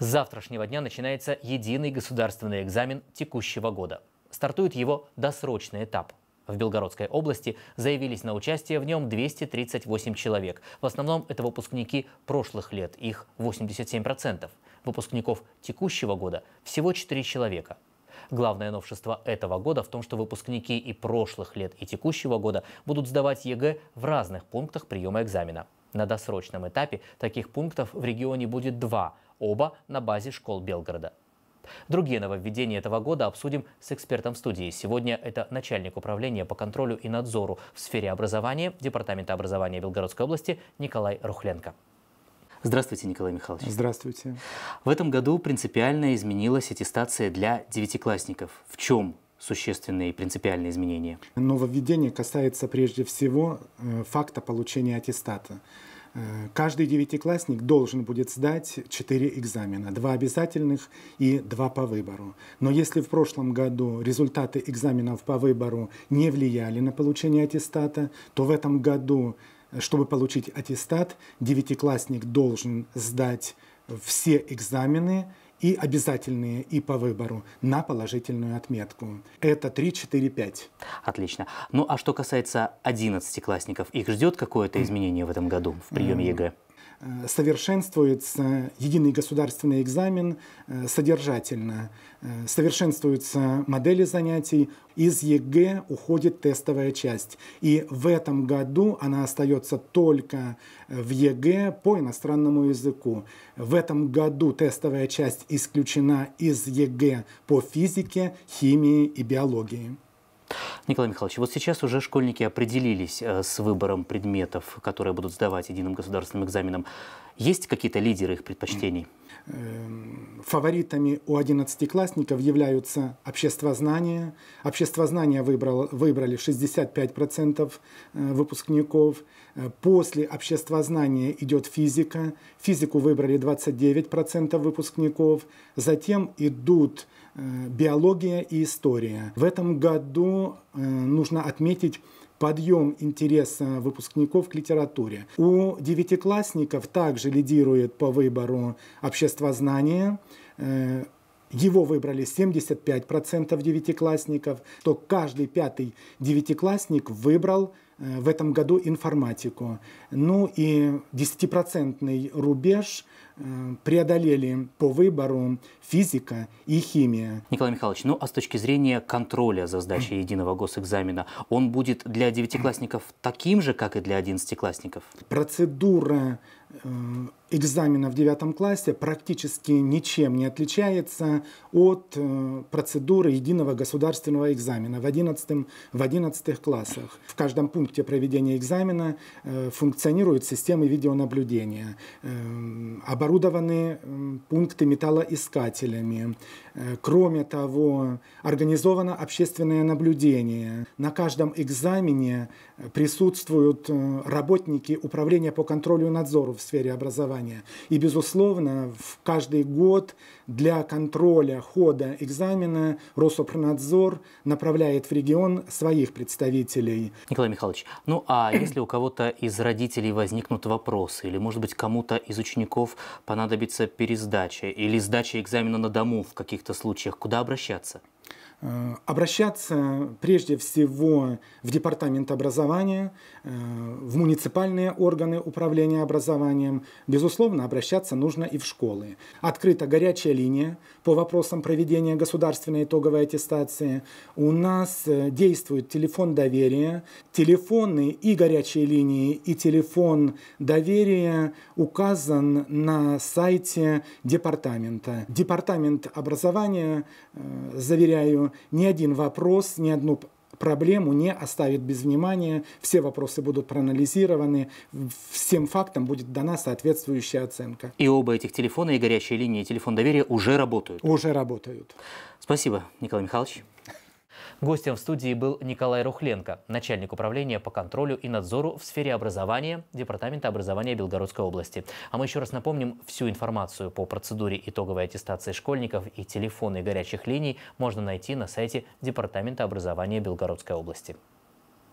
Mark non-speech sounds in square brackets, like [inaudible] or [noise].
С завтрашнего дня начинается единый государственный экзамен текущего года. Стартует его досрочный этап. В Белгородской области заявились на участие в нем 238 человек. В основном это выпускники прошлых лет, их 87%. Выпускников текущего года всего 4 человека. Главное новшество этого года в том, что выпускники и прошлых лет, и текущего года будут сдавать ЕГЭ в разных пунктах приема экзамена. На досрочном этапе таких пунктов в регионе будет два, оба на базе школ Белгорода. Другие нововведения этого года обсудим с экспертом в студии. Сегодня это начальник управления по контролю и надзору в сфере образования Департамента образования Белгородской области Николай Рухленко. Здравствуйте, Николай Михайлович. Здравствуйте. В этом году принципиально изменилась аттестация для девятиклассников. В чем существенные и принципиальные изменения? Нововведение касается прежде всего э, факта получения аттестата. Э, каждый девятиклассник должен будет сдать четыре экзамена, два обязательных и два по выбору. Но если в прошлом году результаты экзаменов по выбору не влияли на получение аттестата, то в этом году, э, чтобы получить аттестат, девятиклассник должен сдать все экзамены и обязательные, и по выбору на положительную отметку. Это 3, 4, 5. Отлично. Ну а что касается 11-классников, их ждет какое-то изменение в этом году в приеме ЕГЭ? Э, совершенствуется единый государственный экзамен э, содержательно, э, совершенствуются модели занятий, из ЕГЭ уходит тестовая часть. И в этом году она остается только в ЕГЭ по иностранному языку. В этом году тестовая часть исключена из ЕГЭ по физике, химии и биологии. Николай Михайлович, вот сейчас уже школьники определились э, с выбором предметов, которые будут сдавать единым государственным экзаменом. Есть какие-то лидеры их предпочтений? Эм, фаворитами у одиннадцатиклассников являются обществознание. Обществознание выбрал, выбрали 65% э, выпускников. Э, после обществознания идет физика. Физику выбрали 29% выпускников. Затем идут Э, биология и история. В этом году э, нужно отметить подъем интереса выпускников к литературе. У девятиклассников также лидирует по выбору обществознание, э, его выбрали 75% девятиклассников, то каждый пятый девятиклассник выбрал э, в этом году информатику. Ну и 10% рубеж э, преодолели по выбору физика и химия. Николай Михайлович, ну а с точки зрения контроля за сдачей [clears throat] единого госэкзамена, он будет для девятиклассников таким же, как и для одиннадцатиклассников? Процедура Э, экзамена в девятом классе практически ничем не отличается от э, процедуры единого государственного экзамена в одиннадцатом в одиннадцатых классах. В каждом пункте проведения экзамена э, функционируют системы видеонаблюдения, оборудованы пункты металлоискателями, Э, кроме того, организовано общественное наблюдение. На каждом экзамене э, присутствуют э, работники Управления по контролю и надзору в сфере образования. И, безусловно, в каждый год для контроля хода экзамена Росопрнадзор направляет в регион своих представителей. Николай Михайлович, ну а если у кого-то из родителей возникнут вопросы, или, может быть, кому-то из учеников понадобится пересдача или сдача экзамена на дому в каких-то каких-то случаях, куда обращаться? Э, обращаться прежде всего в департамент образования, э, в муниципальные органы управления образованием. Безусловно, обращаться нужно и в школы. Открыта горячая линия по вопросам проведения государственной итоговой аттестации. У нас э, действует телефон доверия. Телефоны и горячие линии, и телефон доверия указан на сайте департамента. Департамент образования, заверяю, ни один вопрос, ни одну проблему не оставит без внимания, все вопросы будут проанализированы, всем фактам будет дана соответствующая оценка. И оба этих телефона, и горячая линия, телефон доверия уже работают? Уже работают. Спасибо, Николай Михайлович. Гостем в студии был Николай Рухленко, начальник управления по контролю и надзору в сфере образования Департамента образования Белгородской области. А мы еще раз напомним, всю информацию по процедуре итоговой аттестации школьников и телефоны горячих линий можно найти на сайте Департамента образования Белгородской области.